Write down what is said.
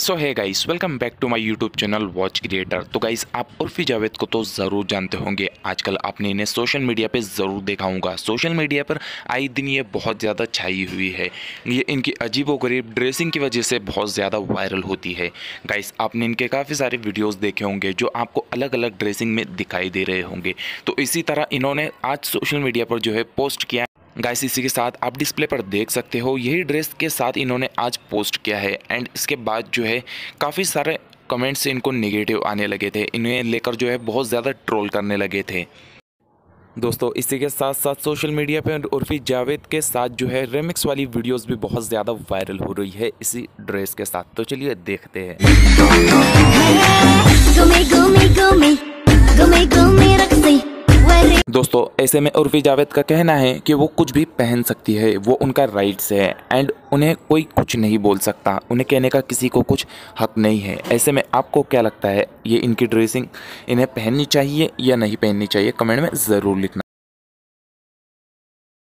so hi guys welcome back to my YouTube channel watch creator तो guys आप उर्फी जावेद को तो ज़रूर जानते होंगे आजकल आपने इन्हें सोशल मीडिया पे ज़रूर देखा होगा सोशल मीडिया पर आए दिन ये बहुत ज़्यादा छाई हुई है ये इनकी अजीब गरीब ड्रेसिंग की वजह से बहुत ज़्यादा वायरल होती है गाइस आपने इनके काफ़ी सारे वीडियोज़ देखे होंगे जो आपको अलग अलग ड्रेसिंग में दिखाई दे रहे होंगे तो इसी तरह इन्होंने आज सोशल मीडिया पर जो है पोस्ट किया गाइस इसी के साथ आप डिस्प्ले पर देख सकते हो यही ड्रेस के साथ इन्होंने आज पोस्ट किया है एंड इसके बाद जो है काफ़ी सारे कमेंट्स से इनको नेगेटिव आने लगे थे इन्हें लेकर जो है बहुत ज़्यादा ट्रोल करने लगे थे दोस्तों इसी के साथ साथ सोशल मीडिया पर उर्फी जावेद के साथ जो है रेमिक्स वाली वीडियोस भी बहुत ज़्यादा वायरल हो रही है इसी ड्रेस के साथ तो चलिए देखते हैं दोस्तों ऐसे में उर्फी जावेद का कहना है कि वो कुछ भी पहन सकती है वो उनका राइट्स है एंड उन्हें कोई कुछ नहीं बोल सकता उन्हें कहने का किसी को कुछ हक नहीं है ऐसे में आपको क्या लगता है ये इनकी ड्रेसिंग इन्हें पहननी चाहिए या नहीं पहननी चाहिए कमेंट में ज़रूर लिखना